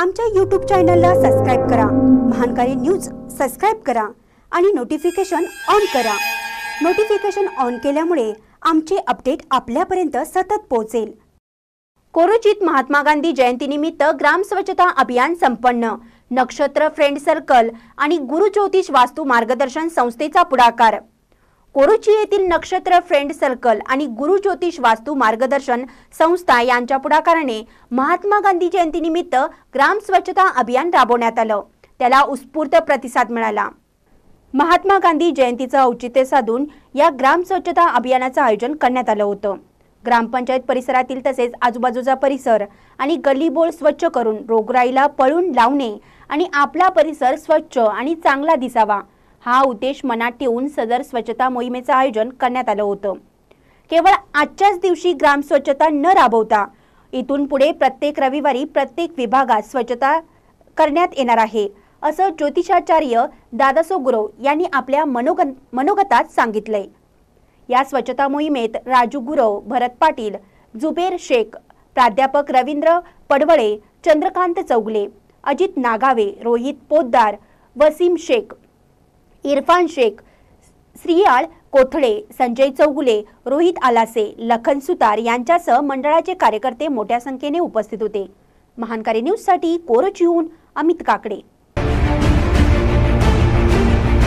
आमच्या यूट्यूब चॅनलला सबस्क्राईब करा महानकारी न्यूज सबस्क्राईब करा आणि नोटिफिकेशन ऑन करा नोटिफिकेशन ऑन केल्यामुळे आमचे अपडेट आपल्यापर्यंत सतत पोहोचेल कोरोचित महात्मा गांधी जयंतीनिमित्त ग्राम स्वच्छता अभियान संपन्न नक्षत्र फ्रेंड सर्कल आणि गुरु ज्योतिष वास्तू मार्गदर्शन संस्थेचा पुढाकार कोरुची येथील नक्षत्र फ्रेंड सर्कल आणि गुरु ज्योतिष वास्तू मार्गदर्शन संस्था यांच्या पुढाकाराने महात्मा गांधी जयंतीनिमित्त ग्राम स्वच्छता अभियान राबवण्यात आलं त्याला उत्स्फूर्त प्रतिसाद मिळाला महात्मा गांधी जयंतीचं औचित्य साधून या ग्राम स्वच्छता अभियानाचं आयोजन करण्यात आलं होतं ग्रामपंचायत परिसरातील तसेच आजूबाजूचा परिसर आणि गल्लीबोळ स्वच्छ करून रोगराईला पळून लावणे आणि आपला परिसर स्वच्छ आणि चांगला दिसावा हा उद्देश मनात ठेवून सदर स्वच्छता मोहिमेचं आयोजन करण्यात आलं होतं केवळ आजच्याच दिवशी ग्राम स्वच्छता न राबवता इथून पुढे प्रत्येक रविवारी प्रत्येक विभागात स्वच्छता करण्यात येणार आहे असं ज्योतिषाचार्य दादासो गुरव यांनी आपल्या मनोग मनोगतात सांगितलंय या स्वच्छता मोहिमेत राजू गुरव भरत पाटील जुबेर शेख प्राध्यापक रवींद्र पडवळे चंद्रकांत चौगले अजित नागावे रोहित पोद्दार वसीम शेख इरफान शेख श्रीयाळ कोथळे संजय चौगुले रोहित आलासे लखन सुतार यांच्यासह मंडळाचे कार्यकर्ते मोठ्या संख्येने उपस्थित होते महानकारी न्यूजसाठी कोरचिहून अमित काकडे